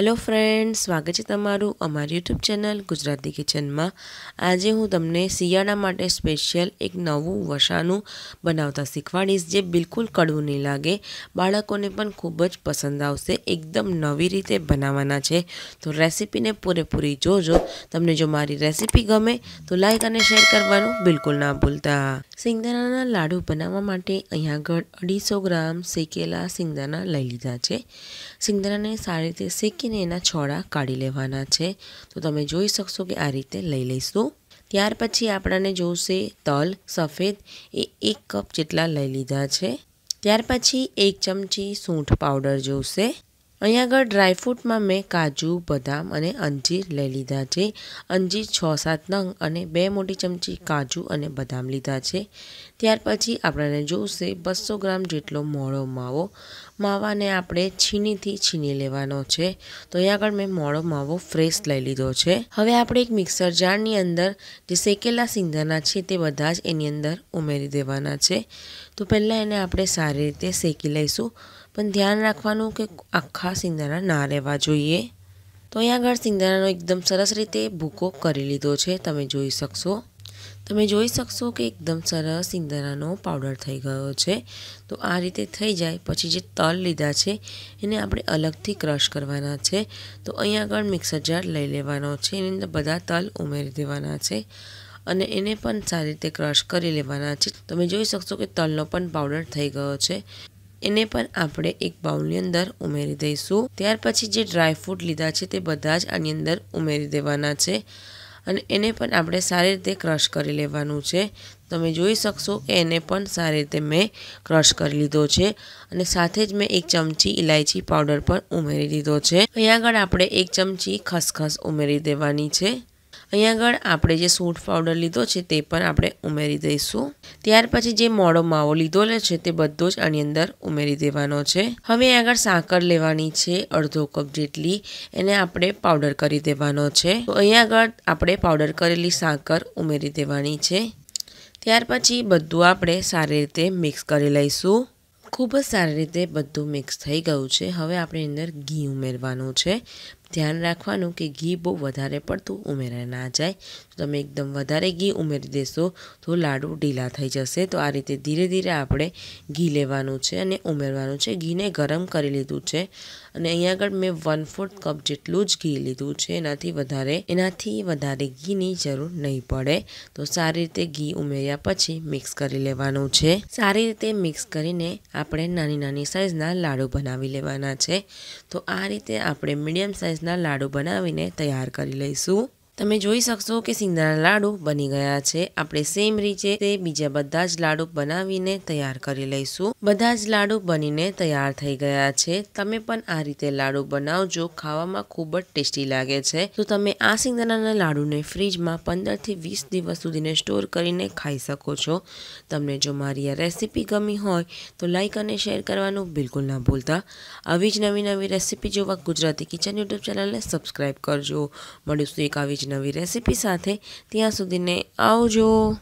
hello friend સ્વાગત છે તમારું અમારી યુટ્યુબ ચેનલ ગુજરાતી કિચનમાં આજે હું તમને શિયાળા માટે સ્પેશિયલ એક નવું વસાનું બનાવતા શીખવાડીશ જે બિલકુલ કડવું નહીં લાગે બાળકોને પણ ખૂબ જ પસંદ આવશે એકદમ નવી રીતે બનાવવાના છે તો રેસીપીને પૂરેપૂરી જોજો તમને જો મારી રેસીપી ગમે તો લાઇક અને શેર કરવાનું બિલકુલ ના ભૂલતા સિંગદાણાના લાડુ બનાવવા માટે અહીંયા આગળ અઢીસો ગ્રામ શેકેલા સિંગદાણા લઈ લીધા છે સિંગદાણાને સારી રીતે શેકી રાખીને એના છોડા કાઢી લેવાના છે તો તમે જોઈ શકશો કે આ રીતે લઈ લઈશું ત્યાર પછી આપણને જોશે તલ સફેદ એ એક કપ જેટલા લઈ લીધા છે ત્યાર પછી એક ચમચી સૂંઠ પાવડર જોશે અહીંયા આગળ ડ્રાયફ્રૂટમાં મેં કાજુ બદામ અને અંજીર લઈ લીધા છે અંજીર છ સાત નંગ અને બે મોટી ચમચી કાજુ અને બદામ લીધા છે ત્યાર પછી આપણને જોશે બસો ગ્રામ જેટલો મોળો માવો માવાને આપણે છીનીથી છીની લેવાનો છે તો અહીંયા આગળ મેં મોળો માવો ફ્રેશ લઈ લીધો છે હવે આપણે એક મિક્સર જારની અંદર જે શેકેલા સિંધાના છે તે બધા જ એની અંદર ઉમેરી દેવાના છે તો પહેલાં એને આપણે સારી રીતે શેકી લઈશું પણ ધ્યાન રાખવાનું કે આખા સિંગદાણા ના રહેવા જોઈએ તો અહીંયા આગળ સિંદાણાનો એકદમ સરસ રીતે ભૂકો કરી લીધો છે તમે જોઈ શકશો તમે જોઈ શકશો કે એકદમ સરસ સિંગદાણાનો પાવડર થઈ ગયો છે તો આ રીતે થઈ જાય પછી જે તલ લીધા છે એને આપણે અલગથી ક્રશ કરવાના છે તો અહીંયા આગળ મિક્સર જાર લઈ લેવાનો છે એની અંદર બધા તલ ઉમેરી દેવાના છે અને એને પણ સારી રીતે ક્રશ કરી લેવાના છે તમે જોઈ શકશો કે તલનો પણ પાવડર થઈ ગયો છે એને પણ આપણે એક બાઉલની અંદર ઉમેરી દઈશું ત્યાર પછી જે ડ્રાયફ્રૂટ લીધા છે તે બધા જ આની અંદર ઉમેરી દેવાના છે અને એને પણ આપણે સારી રીતે ક્રશ કરી લેવાનું છે તમે જોઈ શકશો કે એને પણ સારી રીતે મેં ક્રશ કરી લીધો છે અને સાથે જ મેં એક ચમચી ઇલાયચી પાવડર પણ ઉમેરી દીધો છે અહીંયા આગળ આપણે એક ચમચી ખસખસ ઉમેરી દેવાની છે અહીંયા આગળ આપણે જે સૂટ પાવડર લીધો છે તે પણ આપણે ઉમેરી દઈશું ત્યાર પછી જે મોડો માવો લીધોલો છે તે બધો જ આની અંદર ઉમેરી દેવાનો છે હવે આગળ સાકર લેવાની છે અડધો કપ જેટલી એને આપણે પાવડર કરી દેવાનો છે તો અહીંયા આગળ આપણે પાવડર કરેલી સાકર ઉમેરી દેવાની છે ત્યાર પછી બધું આપણે સારી રીતે મિક્સ કરી લઈશું ખૂબ જ સારી રીતે બધું મિક્સ થઈ ગયું છે હવે આપણે અંદર ઘી ઉમેરવાનું છે ધ્યાન રાખવાનું કે ઘી બહુ વધારે પડતું ઉમેરાય ના જાય તો તમે એકદમ વધારે ઘી ઉમેરી દેશો તો લાડુ ઢીલા થઈ જશે તો આ રીતે ધીરે ધીરે આપણે ઘી લેવાનું છે અને ઉમેરવાનું છે ઘીને ગરમ કરી લીધું છે અને અહીંયા આગળ મેં વન ફોર્થ કપ જેટલું જ ઘી લીધું છે એનાથી વધારે એનાથી વધારે ઘીની જરૂર નહીં પડે તો સારી રીતે ઘી ઉમેર્યા પછી મિક્સ કરી લેવાનું છે સારી રીતે મિક્સ કરીને આપણે નાની નાની સાઇઝના લાડુ બનાવી લેવાના છે તો આ રીતે આપણે મીડિયમ સાઇઝ સાઇઝના લાડુ બનાવીને તૈયાર કરી લઈશું તમે જોઈ શકશો કે સિંગદાણા લાડુ બની ગયા છે આપણે સેમ રીતે તે બીજા બધા જ લાડુ બનાવીને તૈયાર કરી લઈશું બધા જ લાડુ બનીને તૈયાર થઈ ગયા છે તમે પણ આ રીતે લાડુ બનાવજો ખાવામાં ખૂબ જ ટેસ્ટી લાગે છે તો તમે આ સિંગદાણાના લાડુને ફ્રીજમાં પંદરથી વીસ દિવસ સુધીને સ્ટોર કરીને ખાઈ શકો છો તમને જો મારી આ રેસીપી ગમી હોય તો લાઇક અને શેર કરવાનું બિલકુલ ના ભૂલતા આવી જ નવી નવી રેસીપી જોવા ગુજરાતી કિચન યુટ્યુબ ચેનલને સબસ્ક્રાઈબ કરજો મળીશું એક આવી જ નવી રેસીપી સાથે ત્યાં સુધીને આવજો